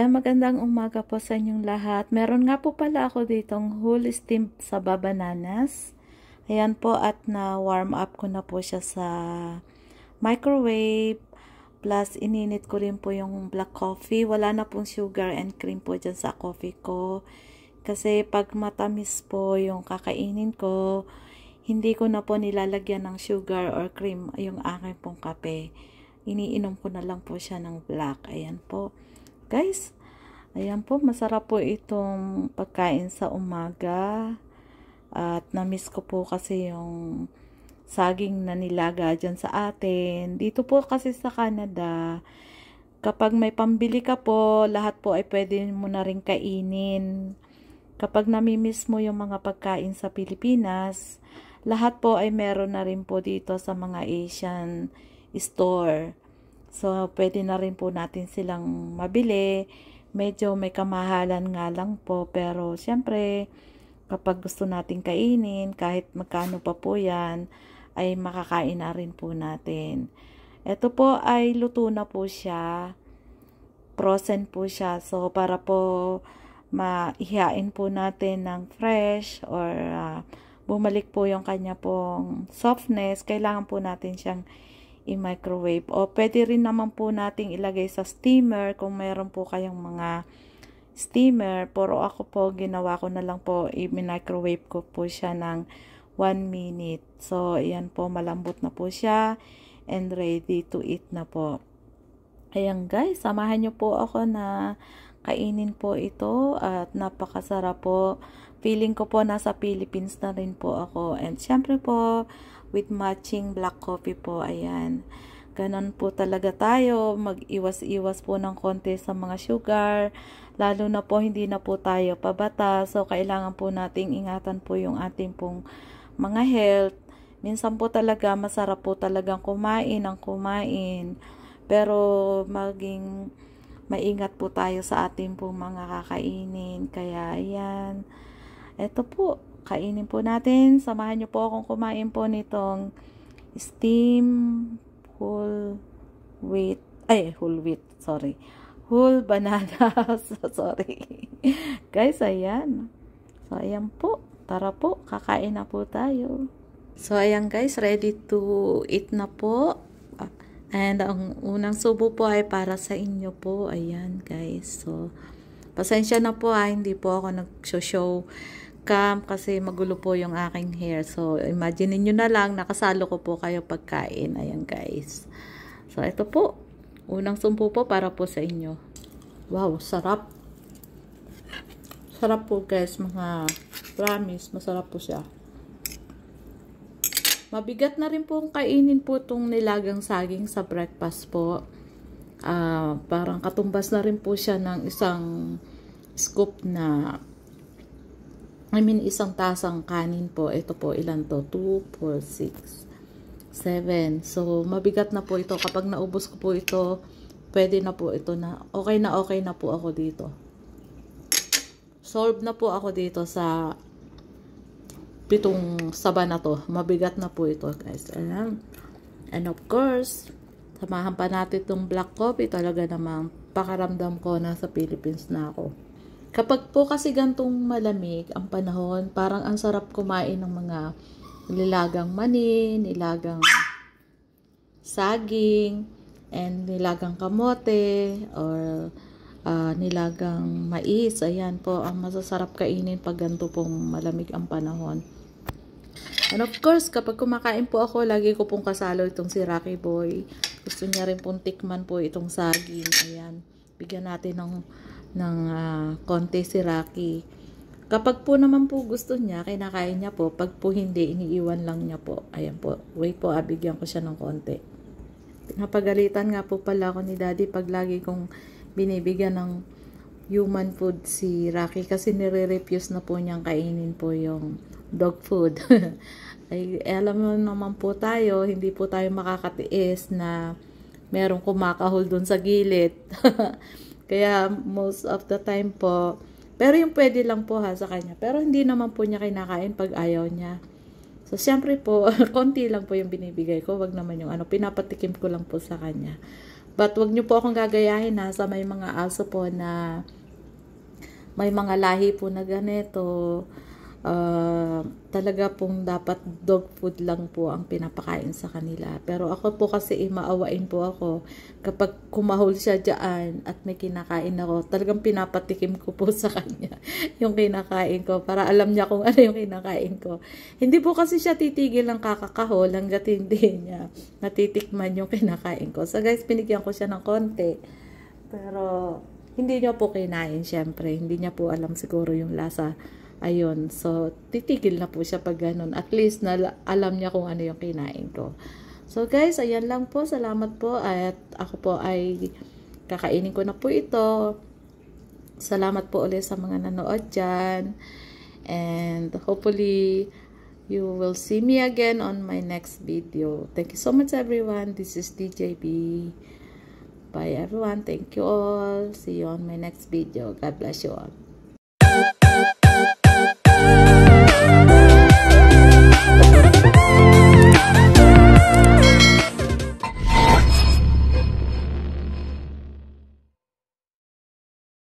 Ayan, magandang umaga po sa inyong lahat. Meron nga po pala ako ditong whole steam sa bananas. Ayan po at na-warm up ko na po siya sa microwave. Plus, ininit ko rin po yung black coffee. Wala na pong sugar and cream po dyan sa coffee ko. Kasi pag matamis po yung kakainin ko, hindi ko na po nilalagyan ng sugar or cream yung aking pong kape. Iniinom ko na lang po siya ng black. Ayan po guys. Ayan po, masarap po itong pagkain sa umaga. At na-miss ko po kasi yung saging na nilaga dyan sa atin. Dito po kasi sa Canada, kapag may pambili ka po, lahat po ay pwede mo na rin kainin. Kapag namimiss mo yung mga pagkain sa Pilipinas, lahat po ay meron na rin po dito sa mga Asian store. So, pwede na rin po natin silang mabili. Medyo may kamahalan nga lang po. Pero, syempre, kapag gusto natin kainin, kahit magkano pa po yan, ay makakain na rin po natin. Ito po ay luto na po siya. Frozen po siya. So, para po maihain po natin ng fresh or uh, bumalik po yung kanya pong softness, kailangan po natin siyang i-microwave. O pwede rin naman po nating ilagay sa steamer kung meron po kayong mga steamer. Pero ako po, ginawa ko na lang po, i-microwave ko po siya ng 1 minute. So, ayan po, malambot na po siya and ready to eat na po. Ayan guys, samahan nyo po ako na kainin po ito at napakasarap po Feeling ko po nasa Philippines na rin po ako. And syempre po, with matching black coffee po, ayan. Ganon po talaga tayo. Mag-iwas-iwas po ng konti sa mga sugar. Lalo na po, hindi na po tayo pabata. So, kailangan po nating ingatan po yung ating pong mga health. Minsan po talaga, masarap po talagang kumain ang kumain. Pero, maging maingat po tayo sa ating pong mga kakainin. Kaya, ayan eto po, kainin po natin. Samahan nyo po akong kumain po nitong steam whole wheat, ay, whole wheat, sorry. Whole banana, sorry. Guys, ayan. So, ayan po. Tara po, kakain na po tayo. So, ayan guys, ready to eat na po. And ang unang subo po ay para sa inyo po. Ayan guys. So, Pasensya na po ah, hindi po ako nag-show cam kasi magulo po yung aking hair. So, imagine niyo na lang, nakasalo ko po kayo pagkain. Ayan guys. So, ito po. Unang sumpo po para po sa inyo. Wow, sarap. Sarap po guys, mga promise. Masarap po siya. Mabigat na rin po pong kainin po itong nilagang saging sa breakfast po. Uh, parang katumbas na rin po siya ng isang scoop na I mean, isang tasang kanin po. Ito po, ilan to? 2, 4, 6, 7. So, mabigat na po ito. Kapag naubos ko po ito, pwede na po ito na. Okay na okay na po ako dito. Solve na po ako dito sa pitong saba na to. Mabigat na po ito, guys. Ayan. And of course, samahan pa natin itong black coffee. Talaga namang pakaramdam ko na sa Philippines na ako. Kapag po kasi gantong malamig ang panahon, parang ang sarap kumain ng mga nilagang mani, nilagang saging, and nilagang kamote, or uh, nilagang mais. Ayan po, ang masasarap kainin pag ganto pong malamig ang panahon. And of course, kapag kumakain po ako, lagi ko pong kasalo itong si Rocky Boy. Gusto niya rin pong tikman po itong saging. Ayan, bigyan natin ng ng uh, konti si Rocky. Kapag po naman po gusto niya, kinakain niya po. Pag po hindi, iniiwan lang niya po. Ayan po. Wait po, abigyan ah, ko siya ng konti. Napagalitan nga po pala ako ni Daddy pag lagi kong binibigyan ng human food si Rocky kasi nire-refuse na po niyang kainin po yung dog food. Ay, eh, alam mo naman po tayo, hindi po tayo makakatiis na merong kumakahol dun sa gilid. Kaya most of the time po, pero yung pwede lang po ha sa kanya. Pero hindi naman po niya kinakain pag ayaw niya. So, siyempre po, konti lang po yung binibigay ko. Wag naman yung ano, pinapatikim ko lang po sa kanya. But, wag niyo po akong gagayahin ha sa may mga aso po na may mga lahi po na ganito uh, talaga pong dapat dog food lang po ang pinapakain sa kanila. Pero ako po kasi eh, maawain po ako kapag kumahol siya dyan at may kinakain ako, talagang pinapatikim ko po sa kanya yung kinakain ko para alam niya kung ano yung kinakain ko. Hindi po kasi siya titigil ng kakakahol hanggat hindi niya natitikman yung kinakain ko. So guys, pinigyan ko siya ng konti. Pero hindi niya po kinain syempre. Hindi niya po alam siguro yung lasa Ayun, so titigil na po siya pag ganun. At least na alam niya kung ano yung kinain ko. So guys, ayan lang po. Salamat po. At ako po ay kakainin ko na po ito. Salamat po ulit sa mga nanood dyan. And hopefully, you will see me again on my next video. Thank you so much everyone. This is DJB. Bye everyone. Thank you all. See you on my next video. God bless you all.